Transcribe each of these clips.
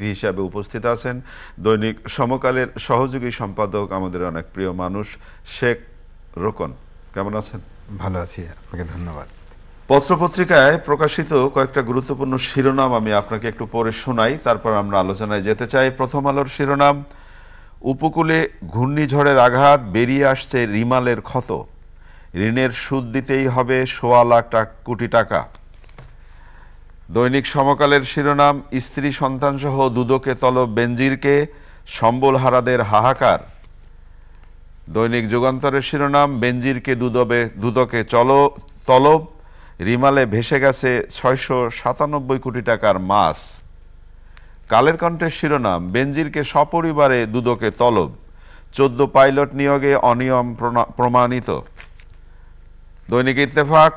ব্যক্তিত্ব হিসাবে উপস্থিত আছেন দৈনিক সমকালের সহযোগী সম্পাদক আমাদের অনেক প্রিয় মানুষ শেখ রোকন কেমন আছেন ভালো আছি আপনাকে ধন্যবাদ পত্রপত্রিকায় প্রকাশিত কয়েকটা গুরুত্বপূর্ণ শিরোনাম আমি আপনাকে একটু পরে শোনাই তারপর আমরা আলোচনায় যেতে চাই প্রথম আলোর শিরোনাম উপকূলে ঘূর্ণিঝড়ের আঘাত বেরিয়ে আসছে রিমালের ক্ষত ঋণের সুদ দিতেই হবে সোয়া লাখ কোটি টাকা দৈনিক সমকালের শিরোনাম স্ত্রী সন্তানসহ দুদকে তলব বেঞ্জিরকে সম্বল হারাদের হাহাকার দৈনিক যুগান্তরের শিরোনাম বেঞ্জিরকে দুদবে দুদকে চল তলব রিমালে ভেসে গেছে ছয়শো সাতানব্বই কোটি টাকার মাস কালের কণ্ঠের শিরোনাম বেঞ্জিরকে সপরিবারে দুদকে তলব চোদ্দ পাইলট নিয়োগে অনিয়ম প্রমাণিত দৈনিক ইত্তেফাক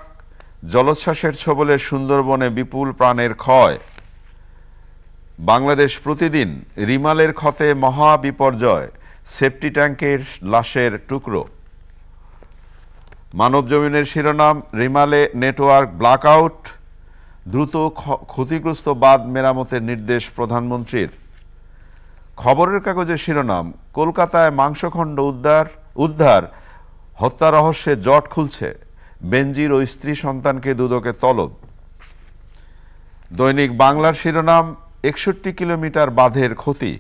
জলোচ্ছ্বাসের ছবলে সুন্দরবনে বিপুল প্রাণের ক্ষয় বাংলাদেশ প্রতিদিন রিমালের ক্ষতে মহা বিপর্যয় সেফটি ট্যাঙ্কের লাশের টুকরো মানব জমিনের শিরোনাম রিমালে নেটওয়ার্ক ব্ল্যাকআউট দ্রুত ক্ষতিগ্রস্ত বাঁধ মেরামতের নির্দেশ প্রধানমন্ত্রীর খবরের কাগজের শিরোনাম কলকাতায় মাংসখণ্ড উদ্ধার উদ্ধার হত্যা রহস্যে জট খুলছে বেনজির ও স্ত্রী সন্তানকে দুদকে তলব দৈনিক বাংলার শিরোনাম একষট্টি কিলোমিটার বাঁধের ক্ষতি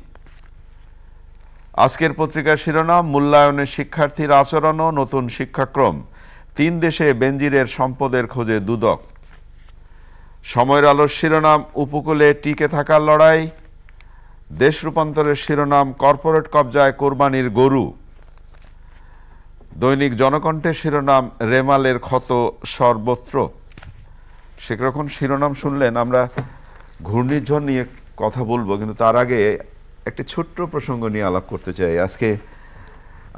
আজকের পত্রিকার শিরোনাম মূল্যায়নে শিক্ষার্থীর আচরণও নতুন শিক্ষাক্রম তিন দেশে বেঞ্জিরের সম্পদের খোঁজে দুদক সময়ের আলোর শিরোনাম উপকূলে টিকে থাকার লড়াই দেশ রূপান্তরের শিরোনাম কর্পোরেট কবজায় কোরবানির গরু দৈনিক জনকণ্ঠের শিরোনাম রেমালের ক্ষত সর্বত্র সেরকম শিরোনাম শুনলেন আমরা ঘূর্ণিঝড় নিয়ে কথা বলবো কিন্তু তার আগে একটি ছোট্ট প্রসঙ্গ নিয়ে আলাপ করতে চাই আজকে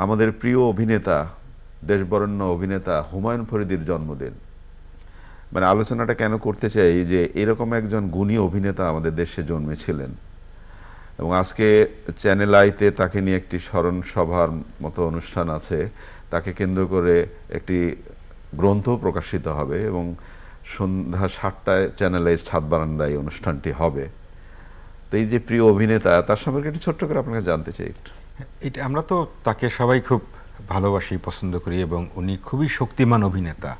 আমাদের প্রিয় অভিনেতা দেশবরণ্য অভিনেতা হুমায়ুন ফরিদির জন্মদিন মানে আলোচনাটা কেন করতে চাই যে এরকম একজন গুণী অভিনেতা আমাদের দেশে জন্মেছিলেন এবং আজকে চ্যানেল আইতে তাকে নিয়ে একটি স্মরণ সভার মতো অনুষ্ঠান আছে তাকে কেন্দ্র করে একটি গ্রন্থ প্রকাশিত হবে এবং সন্ধ্যা সাতটায় চ্যানেলে ছাদ বারান্দায় অনুষ্ঠানটি হবে তো এই যে প্রিয় অভিনেতা তার সম্পর্কে একটি ছোট্ট করে আপনাকে জানতে চাই এটা আমরা তো তাকে সবাই খুব ভালোবাসি পছন্দ করি এবং উনি খুবই শক্তিমান অভিনেতা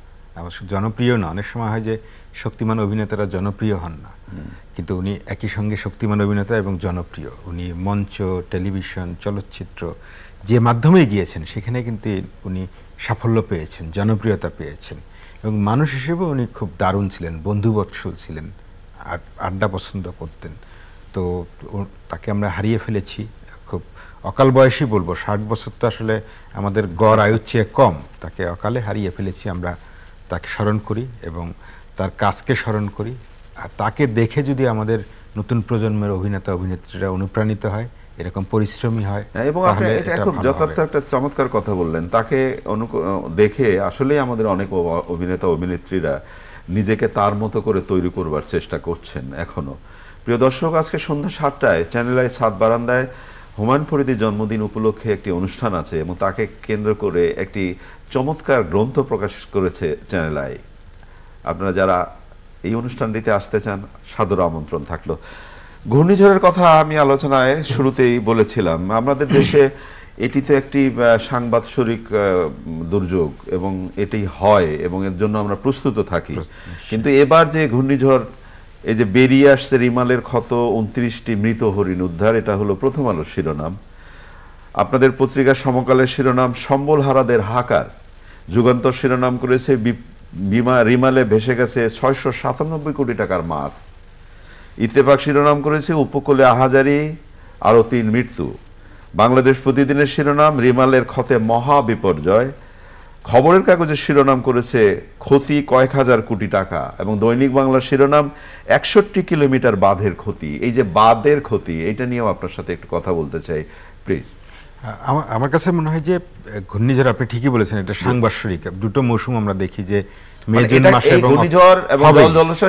জনপ্রিয় না অনেক সময় হয় যে শক্তিমান অভিনেতারা জনপ্রিয় হন না কিন্তু উনি একই সঙ্গে শক্তিমান অভিনেতা এবং জনপ্রিয় উনি মঞ্চ টেলিভিশন চলচ্চিত্র যে মাধ্যমে গিয়েছেন সেখানে কিন্তু উনি সাফল্য পেয়েছেন জনপ্রিয়তা পেয়েছেন এবং মানুষ হিসেবে উনি খুব দারুণ ছিলেন বন্ধুবৎসল ছিলেন আর আড্ডা পছন্দ করতেন তো তাকে আমরা হারিয়ে ফেলেছি খুব অকাল বয়সী বলবো ষাট বছর তো আসলে আমাদের গড় আয়ুর চেয়ে কম তাকে অকালে হারিয়ে ফেলেছি আমরা তাকে স্মরণ করি এবং তার কাজকে স্মরণ করি আর তাকে দেখে যদি আমাদের নতুন প্রজন্মের অভিনেতা অভিনেত্রীরা অনুপ্রাণিত হয় এরকম পরিশ্রমী হয় হ্যাঁ, এবং আপনি এটা খুব যথার্থ একটা চমৎকার কথা বললেন তাকে দেখে আসলেই আমাদের অনেক অভিনেতা অভিনেত্রীরা নিজেকে তার মতো করে তৈরি করবার চেষ্টা করছেন এখনও প্রিয় দর্শক আজকে সন্ধ্যা সাতটায় চ্যানেল আই সাত বারান্দায় হুমায়ুন ফরিদির জন্মদিন উপলক্ষে একটি অনুষ্ঠান আছে এবং তাকে কেন্দ্র করে একটি চমৎকার গ্রন্থ প্রকাশ করেছে চ্যানেল আই আপনারা যারা এই অনুষ্ঠানটিতে আসতে চান সাদর আমন্ত্রণ থাকলো ঘূর্ণিঝড়ের কথা আমি আলোচনায় শুরুতেই বলেছিলাম আমাদের দেশে এটি তো একটি সাংবাদসরিক দুর্যোগ এবং এটি হয় এবং এর জন্য আমরা প্রস্তুত থাকি কিন্তু এবার যে ঘূর্ণিঝড় এই যে বেরিয়ে আসছে রিমালের ক্ষত উনত্রিশটি মৃত হরিণ উদ্ধার এটা হলো প্রথম আলোর শিরোনাম আপনাদের পত্রিকার সমকালের শিরোনাম সম্বল হারাদের হাকার যুগান্তর শিরোনাম করেছে বিমা রিমালে ভেসে গেছে ছয়শো সাতানব্বই কোটি টাকার মাছ ইত্তেফাক শিরোনাম করেছে উপকূলে আহাজারি আরও তিন মৃত্যু বাংলাদেশ প্রতিদিনের শিরোনাম রিমালের ক্ষতে মহা বিপর্যয় খবরের কাগজের শিরোনাম করেছে ক্ষতি কয়েক হাজার কোটি টাকা এবং দৈনিক বাংলার শিরোনাম একষট্টি কিলোমিটার বাঁধের ক্ষতি এই যে বাঁধের ক্ষতি এটা নিয়েও আপনার সাথে একটু কথা বলতে চাই প্লিজ হ্যাঁ, আমার কাছে মনে হয় যে ঘূর্ণিঝড় আপনি ঠিকই বলেছেন এটা সাংবার্ষিক দুটো মৌসুম আমরা দেখি যে মে মানে জুন মাসে এবং ঘূর্ণিঝড় এবং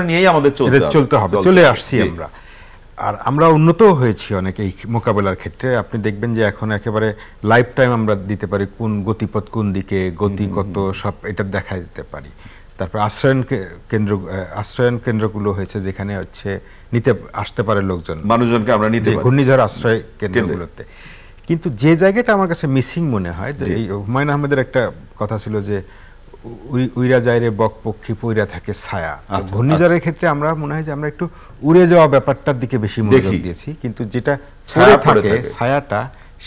নিয়েই আমাদের চলতে হবে চলতে হবে চলে আসছি আমরা আর আমরা উন্নত হয়েছি অনেক এই মোকাবেলার ক্ষেত্রে আপনি দেখবেন যে এখন একেবারে লাইফ টাইম আমরা দিতে পারি কোন গতিপথ কোন দিকে গতি কত সব এটা দেখা দিতে পারি তারপর আশ্রয়ন কেন্দ্র আশ্রয়ন কেন্দ্রগুলো হয়েছে যেখানে হচ্ছে নিতে আসতে পারে লোকজন মানুষজনকে আমরা নিতে ঘূর্ণিঝড় আশ্রয় কেন্দ্রগুলোতে কিন্তু যে জায়গাটা আমার কাছে মিসিং মনে হয় এই হুমায়ুন আহমেদের একটা কথা ছিল যে উইরা যাইরে বক পক্ষি পইরা থাকে ছায়া আচ্ছা, ঘূর্ণিঝড়ের আচ্ছা। ক্ষেত্রে আমরা মনে হয় যে আমরা একটু উড়ে যাওয়া ব্যাপারটার দিকে বেশি মনোযোগ দিয়েছি কিন্তু যেটা ছায়া থাকে ছায়াটা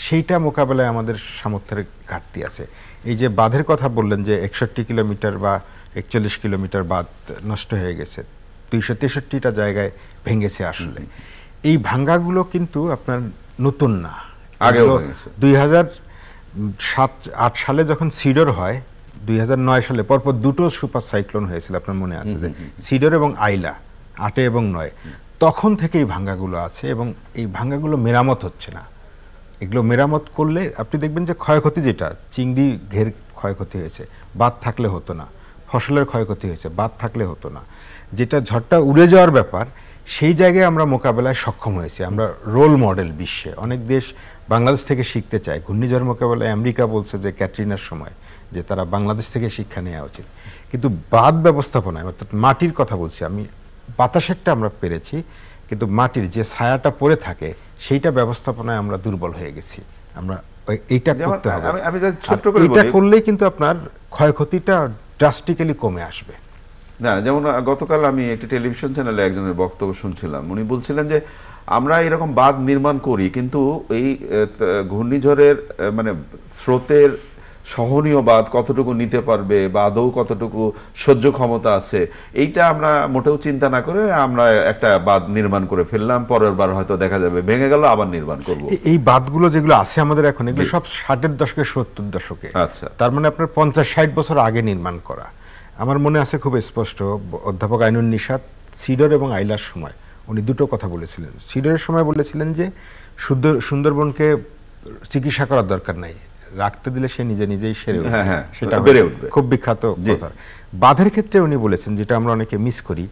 সেইটা মোকাবেলায় আমাদের সামর্থ্যের ঘাটতি আছে এই যে বাঁধের কথা বললেন যে একষট্টি কিলোমিটার বা একচল্লিশ কিলোমিটার বাঁধ নষ্ট হয়ে গেছে দুইশো তেষট্টিটা জায়গায় ভেঙেছে আসলে এই ভাঙ্গাগুলো কিন্তু আপনার নতুন না আগে দুই হাজার সাত আট সালে যখন সিডর হয় দুই সালে পরপর দুটো সুপার সাইক্লোন হয়েছিল আপনার মনে আছে যে সিডর এবং আইলা আটে এবং নয় তখন থেকে এই ভাঙ্গাগুলো আছে এবং এই ভাঙ্গাগুলো মেরামত হচ্ছে না এগুলো মেরামত করলে আপনি দেখবেন যে ক্ষয়ক্ষতি যেটা চিংড়ি ঘের ক্ষয়ক্ষতি হয়েছে বাদ থাকলে হতো না ফসলের ক্ষয়ক্ষতি হয়েছে বাদ থাকলে হতো না যেটা ঝড়টা উড়ে যাওয়ার ব্যাপার সেই জায়গায় আমরা মোকাবেলায় সক্ষম হয়েছি আমরা রোল মডেল বিশ্বে অনেক দেশ বাংলাদেশ থেকে শিখতে চায় ঘূর্ণিঝড় মোকাবেলায় আমেরিকা বলছে যে ক্যাটরিনার সময় যে তারা বাংলাদেশ থেকে শিক্ষা নেওয়া উচিত কিন্তু বাদ ব্যবস্থাপনায় অর্থাৎ মাটির কথা বলছি আমি বাতাসেরটা আমরা পেরেছি কিন্তু মাটির যে ছায়াটা পড়ে থাকে সেইটা ব্যবস্থাপনায় আমরা দুর্বল হয়ে গেছি আমরা এইটা করতে হবে এটা করলেই কিন্তু আপনার ক্ষয়ক্ষতিটা ড্রাস্টিক্যালি কমে আসবে না যেমন গতকাল আমি একটি টেলিভিশন চ্যানেলে একজনের বক্তব্য শুনছিলাম উনি বলছিলেন যে আমরা এরকম বাঁধ নির্মাণ করি কিন্তু এই ঘূর্ণিঝড়ের মানে স্রোতের সহনীয় বাদ কতটুকু নিতে পারবে বা আদৌ কতটুকু সহ্য ক্ষমতা আছে এইটা আমরা মোটেও চিন্তা না করে আমরা একটা বাঁধ নির্মাণ করে ফেললাম পরের বার হয়তো দেখা যাবে ভেঙে গেল আবার নির্মাণ করব এই বাঁধগুলো যেগুলো আছে আমাদের এখন এগুলো সব ষাটের দশকে সত্তর দশকে আচ্ছা তার মানে আপনার পঞ্চাশ ষাট বছর আগে নির্মাণ করা আমার মনে আছে খুব স্পষ্ট অধ্যাপক আইনুল নিষাদ সিডর এবং আইলার সময় উনি দুটো কথা বলেছিলেন সিডরের সময় বলেছিলেন যে সুন্দর সুন্দরবনকে চিকিৎসা করার দরকার নাই রাখতে দিলে সে নিজে নিজেই সেরে হ্যাঁ, হ্যাঁ, সেটা বেড়ে উঠবে খুব বিখ্যাত কথা বাঁধের ক্ষেত্রে উনি বলেছেন যেটা আমরা অনেকে মিস করি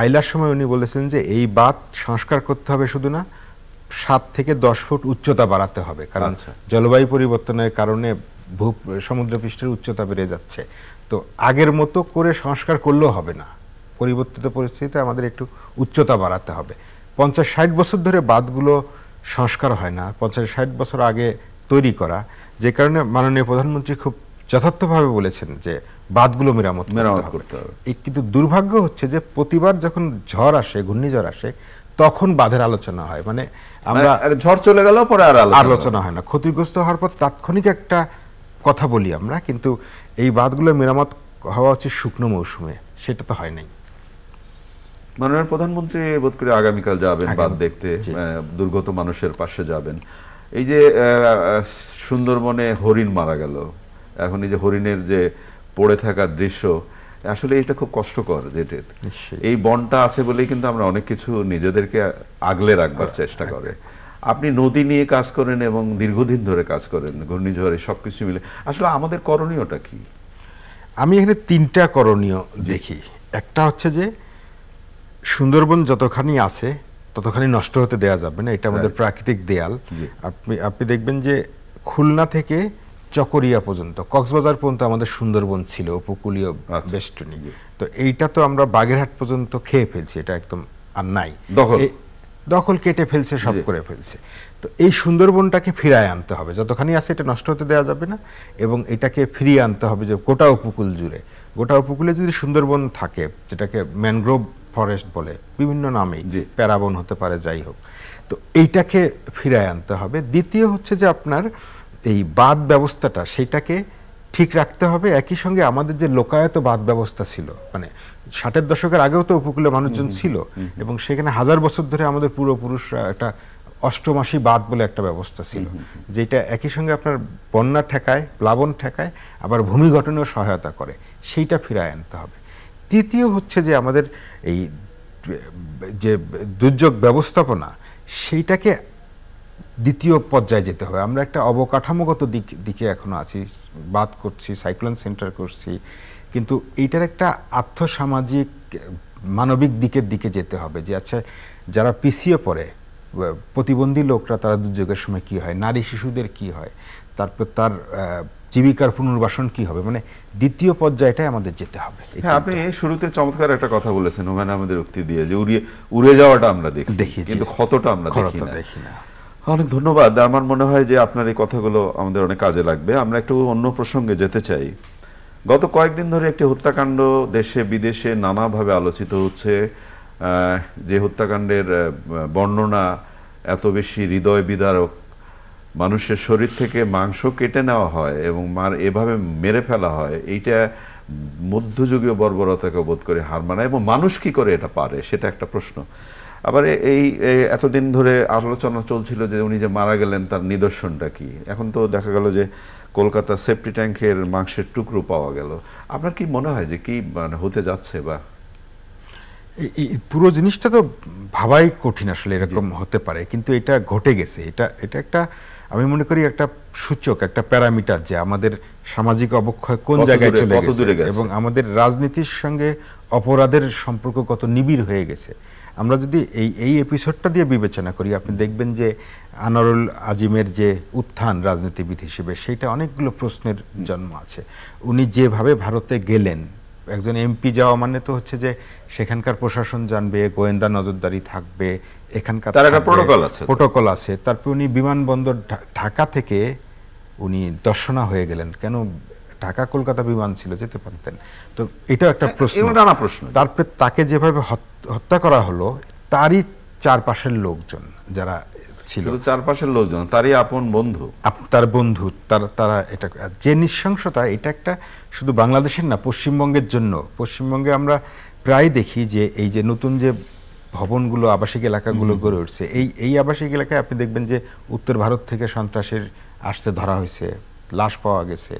আইলার সময় উনি বলেছেন যে এই বাঁধ সংস্কার করতে হবে শুধু না সাত থেকে দশ ফুট উচ্চতা বাড়াতে হবে কারণ আচ্ছা। জলবায়ু পরিবর্তনের কারণে ভূ সমুদ্রপৃষ্ঠের উচ্চতা বেড়ে যাচ্ছে তো আগের মতো করে সংস্কার করলেও হবে না পরিবর্তিত পরিস্থিতিতে আমাদের একটু উচ্চতা বাড়াতে হবে পঞ্চাশ ষাট বছর ধরে বাঁধগুলো সংস্কার হয় না পঞ্চাশ ষাট বছর আগে তৈরি করা যে কারণে মাননীয় প্রধানমন্ত্রী খুব যথার্থভাবে বলেছেন যে বাঁধগুলো মেরামত মেরামত করতে হবে কিন্তু দুর্ভাগ্য হচ্ছে যে প্রতিবার যখন ঝড় আসে ঘূর্ণিঝড় আসে তখন বাঁধের আলোচনা হয় মানে আমরা মানে ঝড় চলে গেল পরে আর আলোচনা হয় না ক্ষতিগ্রস্ত হওয়ার পর তাৎক্ষণিক একটা কথা বলি আমরা কিন্তু এই বাঁধগুলো মেরামত হওয়া হচ্ছে শুকনো মৌসুমে সেটা তো হয় নাই মাননীয় প্রধানমন্ত্রী বোধ করি আগামীকাল যাবেন বাঁধ দেখতে দুর্গত মানুষের পাশে যাবেন এই যে সুন্দরবনে হরিণ মারা গেল এখন এই যে হরিণের যে পড়ে থাকা দৃশ্য আসলে এটা খুব কষ্টকর যেটা এই বনটা আছে বলেই কিন্তু আমরা অনেক কিছু নিজেদেরকে আগলে রাখবার চেষ্টা করে আপনি নদী নিয়ে কাজ করেন এবং দীর্ঘদিন ধরে কাজ করেন ঘূর্ণিঝড়ে সব কিছু মিলে আসলে আমাদের করণীয়টা কি আমি এখানে তিনটা করণীয় দেখি একটা হচ্ছে যে সুন্দরবন যতখানি আছে ততখানি নষ্ট হতে দেওয়া যাবে না এটা আমাদের প্রাকৃতিক দেয়াল আপনি আপনি দেখবেন যে খুলনা থেকে চকরিয়া পর্যন্ত কক্সবাজার পর্যন্ত আমাদের সুন্দরবন ছিল উপকূলীয় আচ্ছা। বেষ্টনী তো এইটা তো আমরা বাগেরহাট পর্যন্ত খেয়ে ফেলছি এটা একদম আর নাই দখল কেটে ফেলছে সব করে ফেলছে তো এই সুন্দরবনটাকে ফিরায় আনতে হবে যতখানি আছে এটা নষ্ট হতে দেওয়া যাবে না এবং এটাকে ফিরিয়ে আনতে হবে যে গোটা উপকূল জুড়ে গোটা উপকূলে যদি সুন্দরবন থাকে যেটাকে ম্যানগ্রোভ ফরেস্ট বলে বিভিন্ন নামেই প্যারাবন হতে পারে যাই হোক তো এইটাকে ফিরায় আনতে হবে দ্বিতীয় হচ্ছে যে আপনার এই বাদ ব্যবস্থাটা সেটাকে ঠিক রাখতে হবে একই সঙ্গে আমাদের যে লোকায়ত বাদ ব্যবস্থা ছিল মানে ষাটের দশকের আগেও তো উপকূলে মানুষজন ছিল এবং সেখানে হাজার বছর ধরে আমাদের পূর্বপুরুষরা একটা অষ্টমাসী বাদ বলে একটা ব্যবস্থা ছিল যেটা একই সঙ্গে আপনার বন্যা ঠেকায় প্লাবন ঠেকায় আবার ভূমি গঠনেও সহায়তা করে সেইটা ফিরায় আনতে হবে তৃতীয় হচ্ছে যে আমাদের এই যে দুর্যোগ ব্যবস্থাপনা সেইটাকে দ্বিতীয় পর্যায়ে যেতে হবে আমরা একটা অবকাঠামোগত দিক দিকে এখনও আছি বাদ করছি সাইক্লোন সেন্টার করছি কিন্তু এইটার একটা আর্থসামাজিক মানবিক দিকের দিকে যেতে হবে যে আচ্ছা যারা পিছিয়ে পড়ে প্রতিবন্ধী লোকরা তারা দুর্যোগের সময় কি হয় নারী শিশুদের কি হয় তারপর তার জীবিকার পুনর্বাসন কি হবে মানে দ্বিতীয় পর্যায়েটাই আমাদের যেতে হবে হ্যাঁ, আপনি শুরুতে চমৎকার একটা কথা বলেছেন ওখানে আমাদের উক্তি দিয়ে যে উড়ে উড়ে যাওয়াটা আমরা দেখি দেখি কিন্তু ক্ষতটা আমরা দেখি না অনেক ধন্যবাদ আমার মনে হয় যে আপনার এই কথাগুলো আমাদের অনেক কাজে লাগবে আমরা একটু অন্য প্রসঙ্গে যেতে চাই গত কয়েকদিন ধরে একটি হত্যাকাণ্ড দেশে বিদেশে নানাভাবে আলোচিত হচ্ছে যে হত্যাকাণ্ডের বর্ণনা এত বেশি হৃদয় বিদারক মানুষের শরীর থেকে মাংস কেটে নেওয়া হয় এবং মার এভাবে মেরে ফেলা হয় এইটা মধ্যযুগীয় বর্বরতাকে বোধ করে হার মানায় এবং মানুষ কি করে এটা পারে সেটা একটা প্রশ্ন আবার এই এতদিন ধরে আলোচনা চলছিল যে উনি যে মারা গেলেন তার নিদর্শনটা কি এখন তো দেখা গেল যে কলকাতা সেফটি ট্যাঙ্কের মাংসের টুকরো পাওয়া গেল আপনার কি মনে হয় যে কি মানে হতে যাচ্ছে বা এই পুরো জিনিসটা তো ভাবাই কঠিন আসলে এরকম হতে পারে কিন্তু এটা ঘটে গেছে এটা এটা একটা আমি মনে করি একটা সূচক একটা প্যারামিটার যে আমাদের সামাজিক অবক্ষয় কোন জায়গায় চলে গেছে এবং আমাদের রাজনীতির সঙ্গে অপরাধের সম্পর্ক কত নিবিড় হয়ে গেছে আমরা যদি এই এই এপিসোডটা দিয়ে বিবেচনা করি আপনি দেখবেন যে আনারুল আজিমের যে উত্থান রাজনীতিবিদ হিসেবে সেটা অনেকগুলো প্রশ্নের জন্ম আছে উনি যেভাবে ভারতে গেলেন একজন এমপি যাওয়া মানে তো হচ্ছে যে সেখানকার প্রশাসন জানবে গোয়েন্দা নজরদারি থাকবে এখানকার তার একটা প্রোটোকল আছে প্রোটোকল আছে তারপর উনি বিমানবন্দর ঢাকা থেকে উনি দর্শনা হয়ে গেলেন কেন ঢাকা কলকাতা বিমান ছিল যেতে পারতেন তো এটাও একটা প্রশ্ন নানা প্রশ্ন তারপরে তাকে যেভাবে হত্যা করা হলো তারই চারপাশের লোকজন যারা ছিল চারপাশের লোকজন তারই আপন বন্ধু তার বন্ধু তার তারা এটা যে নৃশংসতা এটা একটা শুধু বাংলাদেশের না পশ্চিমবঙ্গের জন্য পশ্চিমবঙ্গে আমরা প্রায় দেখি যে এই যে নতুন যে ভবনগুলো আবাসিক এলাকাগুলো গড়ে উঠছে এই এই আবাসিক এলাকায় আপনি দেখবেন যে উত্তর ভারত থেকে সন্ত্রাসের আসতে ধরা হয়েছে লাশ পাওয়া গেছে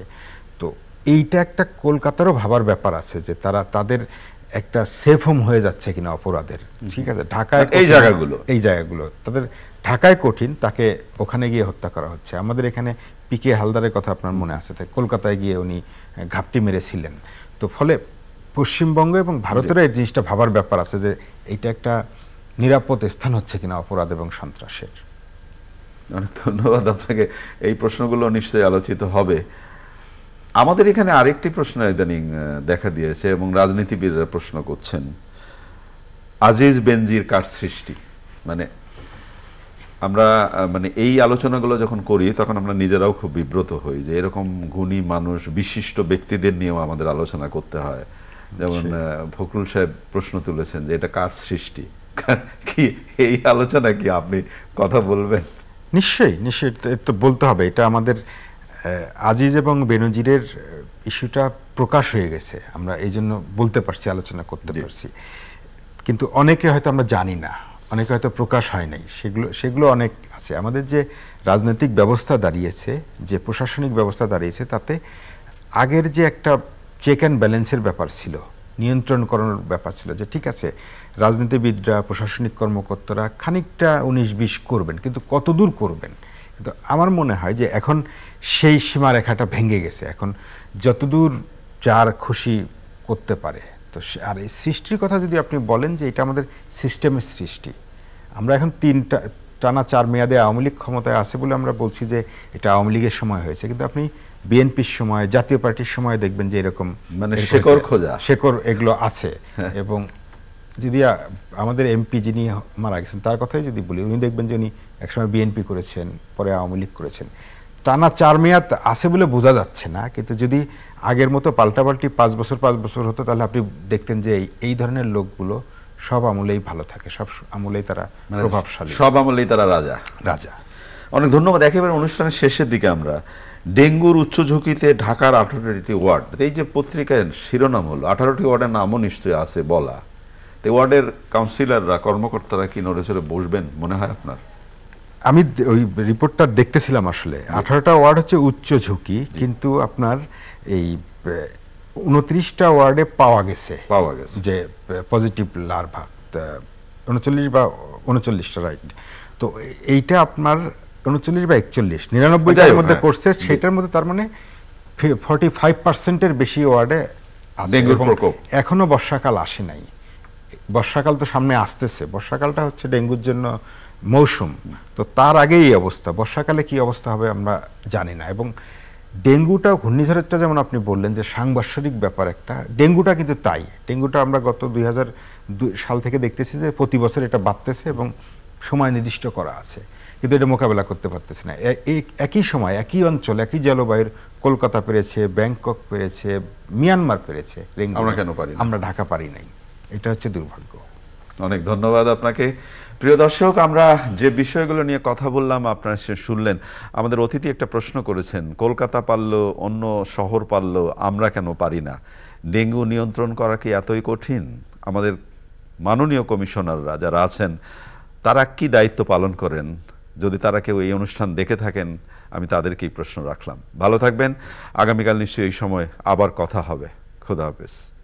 তো এইটা একটা কলকাতারও ভাবার ব্যাপার আছে যে তারা তাদের একটা সেফ হোম হয়ে যাচ্ছে কিনা অপরাধের ঠিক আছে ঢাকায় এই জায়গাগুলো এই জায়গাগুলো তাদের ঢাকায় কঠিন তাকে ওখানে গিয়ে হত্যা করা হচ্ছে আমাদের এখানে পিকে হালদারের কথা আপনার মনে আছে কলকাতায় গিয়ে উনি ঘাপটি মেরেছিলেন তো ফলে পশ্চিমবঙ্গ এবং ভারতের এই জিনিসটা ভাবার ব্যাপার আছে যে এটা একটা নিরাপদ স্থান হচ্ছে কিনা অপরাধ এবং সন্ত্রাসের অনেক ধন্যবাদ আপনাকে এই প্রশ্নগুলো নিশ্চয়ই আলোচিত হবে আমাদের এখানে আরেকটি প্রশ্ন ইদানিং দেখা দিয়েছে এবং রাজনীতিবিদরা প্রশ্ন করছেন আজিজ বেনজির কার সৃষ্টি মানে আমরা মানে এই আলোচনাগুলো যখন করি তখন আমরা নিজেরাও খুব বিব্রত হই যে এরকম গুণী মানুষ বিশিষ্ট ব্যক্তিদের নিয়েও আমাদের আলোচনা করতে হয় যেমন ফখরুল সাহেব প্রশ্ন তুলেছেন যে এটা কার সৃষ্টি কি এই আলোচনা কি আপনি কথা বলবেন নিশ্চয়ই নিশ্চয়ই তো বলতে হবে এটা আমাদের আজিজ এবং বেনজিরের ইস্যুটা প্রকাশ হয়ে গেছে আমরা এই জন্য বলতে পারছি আলোচনা করতে পারছি কিন্তু অনেকে হয়তো আমরা জানি না অনেকে হয়তো প্রকাশ হয় নাই সেগুলো সেগুলো অনেক আছে আমাদের যে রাজনৈতিক ব্যবস্থা দাঁড়িয়েছে যে প্রশাসনিক ব্যবস্থা দাঁড়িয়েছে তাতে আগের যে একটা চেক অ্যান্ড ব্যালেন্সের ব্যাপার ছিল নিয়ন্ত্রণ করানোর ব্যাপার ছিল যে ঠিক আছে রাজনীতিবিদরা প্রশাসনিক কর্মকর্তারা খানিকটা উনিশ বিশ করবেন কিন্তু কতদূর করবেন কিন্তু আমার মনে হয় যে এখন সেই সীমারেখাটা ভেঙে গেছে এখন যতদূর যার খুশি করতে পারে তো আর এই সৃষ্টির কথা যদি আপনি বলেন যে এটা আমাদের সিস্টেমের সৃষ্টি আমরা এখন তিনটা টানা চার মেয়াদে আওয়ামী লীগ ক্ষমতায় আছে বলে আমরা বলছি যে এটা আওয়ামী লীগের সময় হয়েছে কিন্তু আপনি বিএনপির সময় জাতীয় পার্টির সময় দেখবেন যে এরকম মানে শেকড় খোঁজা শেকড় এগুলো আছে হ্যাঁ। এবং যদি আমাদের এমপি যিনি মারা গেছেন তার কথাই যদি বলি উনি দেখবেন যে উনি একসময় বিএনপি করেছেন পরে আওয়ামী লীগ করেছেন টানা চার মেয়াদ আছে বলে বোঝা যাচ্ছে না কিন্তু যদি আগের মতো পাল্টাপাল্টি পাঁচ বছর পাঁচ বছর হতো তাহলে আপনি দেখতেন যে এই ধরনের লোকগুলো সব আমলেই ভালো থাকে সব আমলেই তারা মানে প্রভাবশালী সব আমলেই তারা রাজা রাজা অনেক ধন্যবাদ একেবারে অনুষ্ঠানের শেষের দিকে আমরা ডেঙ্গুর উচ্চ ঝুঁকিতে ঢাকার আঠারোটি ওয়ার্ড এই যে পত্রিকার শিরোনাম হলো আঠারোটি ওয়ার্ডের নামও নিশ্চয়ই আছে বলা তো ওয়ার্ডের কাউন্সিলররা কর্মকর্তারা কি নড়েচড়ে বসবেন মনে হয় আপনার আমি ওই রিপোর্টটা দেখতেছিলাম আসলে আঠারোটা ওয়ার্ড হচ্ছে উচ্চ ঝুঁকি কিন্তু আপনার এই উনত্রিশটা ওয়ার্ডে পাওয়া গেছে পাওয়া গেছে যে পজিটিভ লার্ভা উনচল্লিশ বা উনচল্লিশটা রাইট তো এইটা আপনার উনচল্লিশ বা একচল্লিশ নিরানব্বইটার মধ্যে হ্যাঁ। করছে সেটার মধ্যে তার মানে ফর্টি ফাইভ পার্সেন্টের বেশি ওয়ার্ডে আছে এখনও বর্ষাকাল আসে নাই বর্ষাকাল তো সামনে আসতেছে বর্ষাকালটা হচ্ছে ডেঙ্গুর জন্য মৌসুম তো তার আগে এই অবস্থা বর্ষাকালে কি অবস্থা হবে আমরা জানি না এবং ডেঙ্গুটা ঘূর্ণিঝড়েরটা যেমন আপনি বললেন যে সাংবাৎসরিক ব্যাপার একটা ডেঙ্গুটা কিন্তু তাই ডেঙ্গুটা আমরা গত দুই সাল থেকে দেখতেছি যে প্রতি বছর এটা বাড়তেছে এবং সময় নির্দিষ্ট করা আছে কিন্তু এটা মোকাবেলা করতে পারতেছে না একই সময় একই অঞ্চল একই জলবায়ুর কলকাতা পেরেছে ব্যাংকক পেরেছে মিয়ানমার পেরেছে আমরা কেন পারি আমরা ঢাকা পারি নাই এটা হচ্ছে দুর্ভাগ্য অনেক ধন্যবাদ আপনাকে প্রিয় দর্শক আমরা যে বিষয়গুলো নিয়ে কথা বললাম আপনারা সে শুনলেন আমাদের অতিথি একটা প্রশ্ন করেছেন কলকাতা পারল অন্য শহর পারল আমরা কেন পারি না ডেঙ্গু নিয়ন্ত্রণ করা কি এতই কঠিন আমাদের মাননীয় কমিশনাররা যারা আছেন তারা কি দায়িত্ব পালন করেন যদি তারা কেউ এই অনুষ্ঠান দেখে থাকেন আমি তাদেরকেই প্রশ্ন রাখলাম ভালো থাকবেন আগামীকাল নিশ্চয়ই এই সময় আবার কথা হবে খুদা হাফেজ